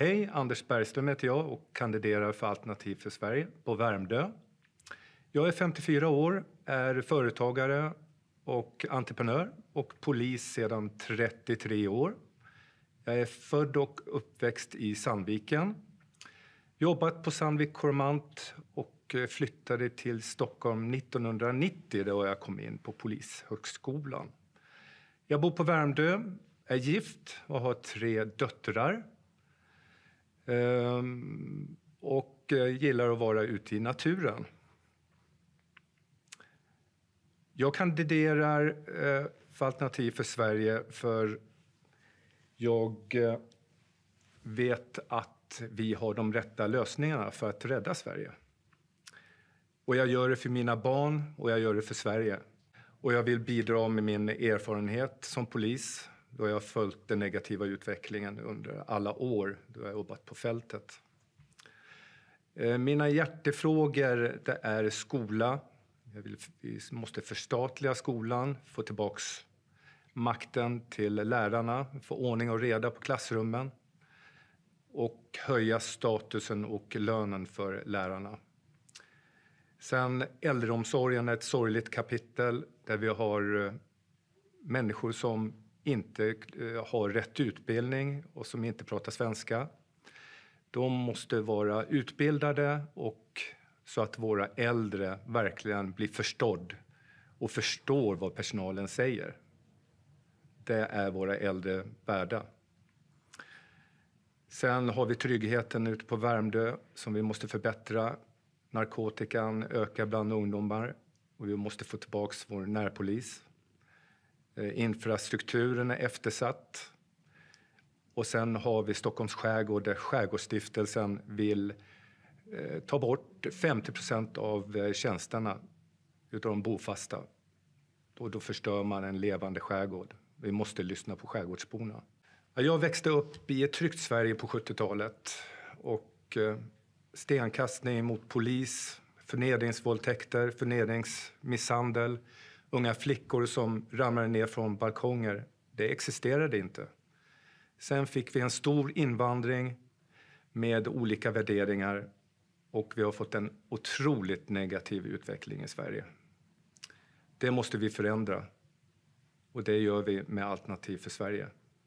Hej, Anders Bergström heter jag och kandiderar för Alternativ för Sverige på Värmdö. Jag är 54 år, är företagare och entreprenör och polis sedan 33 år. Jag är född och uppväxt i Sandviken. Jobbat på Sandvik Cormant och flyttade till Stockholm 1990 då jag kom in på Polishögskolan. Jag bor på Värmdö, är gift och har tre döttrar. Ehm, och eh, gillar att vara ute i naturen. Jag kandiderar eh, för Alternativ för Sverige för jag eh, vet att vi har de rätta lösningarna för att rädda Sverige. Och jag gör det för mina barn och jag gör det för Sverige. Och jag vill bidra med min erfarenhet som polis då har jag följt den negativa utvecklingen under alla år då jag jobbat på fältet. Eh, mina hjärtefrågor det är skola. Vill, vi måste förstatliga skolan, få tillbaks makten till lärarna, få ordning och reda på klassrummen och höja statusen och lönen för lärarna. Sen äldreomsorgen är ett sorgligt kapitel där vi har eh, människor som inte eh, har rätt utbildning och som inte pratar svenska. De måste vara utbildade och så att våra äldre verkligen blir förstådd och förstår vad personalen säger. Det är våra äldre värda. Sen har vi tryggheten ute på Värmdö som vi måste förbättra. Narkotikan ökar bland ungdomar och vi måste få tillbaka vår närpolis. Eh, infrastrukturen är eftersatt. Och sen har vi Stockholms skärgård där Skärgårdsstiftelsen vill eh, ta bort 50 av eh, tjänsterna utav de bofasta. Och då förstör man en levande skärgård. Vi måste lyssna på skärgårdsborna. Jag växte upp i ett tryggt Sverige på 70-talet. Och stenkastning mot polis, förnedringsvåldtäkter, förnedringsmisshandel unga flickor som ramlade ner från balkonger. Det existerade inte. Sen fick vi en stor invandring med olika värderingar och vi har fått en otroligt negativ utveckling i Sverige. Det måste vi förändra och det gör vi med Alternativ för Sverige.